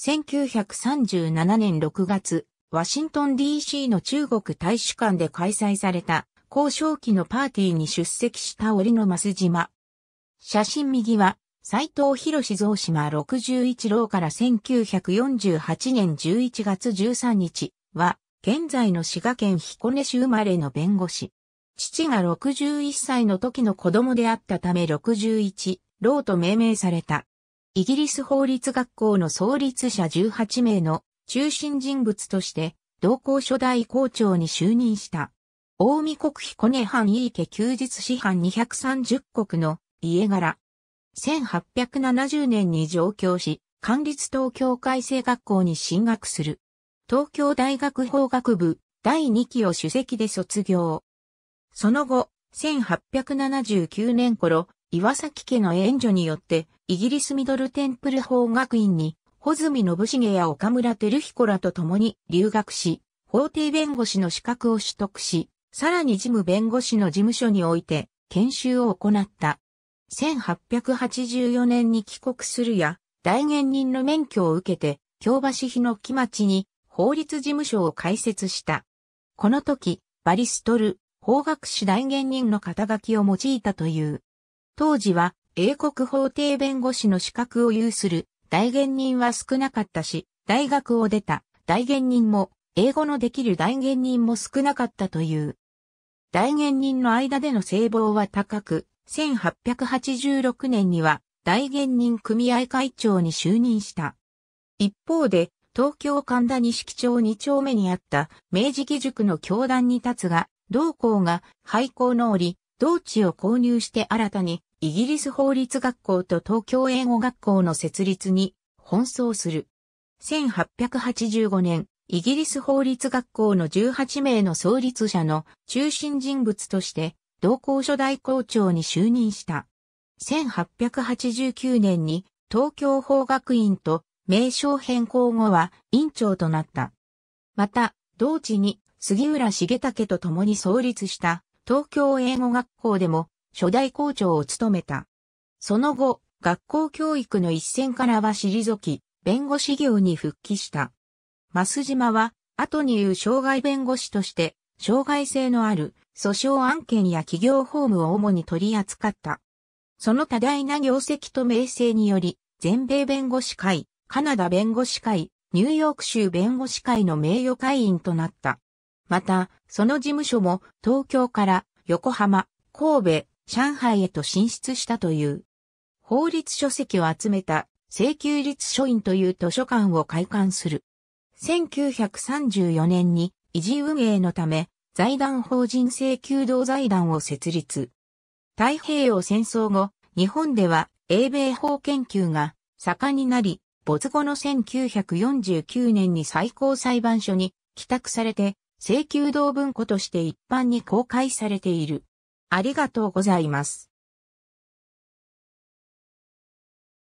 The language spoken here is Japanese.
1937年6月、ワシントン DC の中国大使館で開催された交渉期のパーティーに出席した折野増島。写真右は、斎藤博造島61郎から1948年11月13日は、現在の滋賀県彦根市生まれの弁護士。父が61歳の時の子供であったため61、老と命名された。イギリス法律学校の創立者18名の中心人物として、同校初代校長に就任した。大見国費コネ藩井伊家休日師藩230国の家柄。1870年に上京し、官立東京改正学校に進学する。東京大学法学部第2期を主席で卒業。その後、1879年頃、岩崎家の援助によって、イギリスミドルテンプル法学院に、穂積信重や岡村照彦らと共に留学し、法廷弁護士の資格を取得し、さらに事務弁護士の事務所において、研修を行った。1884年に帰国するや、大元人の免許を受けて、京橋日の木町に法律事務所を開設した。この時、バリストル、法学士大元人の肩書きを用いたという。当時は英国法廷弁護士の資格を有する代言人は少なかったし、大学を出た代言人も英語のできる代言人も少なかったという。代言人の間での聖望は高く、1886年には代言人組合会長に就任した。一方で、東京神田錦町2丁目にあった明治義塾の教団に立つが、同校が廃校の折、同地を購入して新たにイギリス法律学校と東京英語学校の設立に奔走する。1885年、イギリス法律学校の18名の創立者の中心人物として、同校初代校長に就任した。1889年に東京法学院と名称変更後は院長となった。また、同地に杉浦重武と共に創立した東京英語学校でも初代校長を務めた。その後、学校教育の一線からは退き、弁護士業に復帰した。増島は、後に言う障害弁護士として、障害性のある訴訟案件や企業法務を主に取り扱った。その多大な業績と名声により、全米弁護士会、カナダ弁護士会、ニューヨーク州弁護士会の名誉会員となった。また、その事務所も東京から横浜、神戸、上海へと進出したという。法律書籍を集めた請求立書院という図書館を開館する。1934年に維持運営のため財団法人請求道財団を設立。太平洋戦争後、日本では英米法研究が盛んになり、没後の1949年に最高裁判所に帰宅されて請求同文庫として一般に公開されている。ありがとうございます。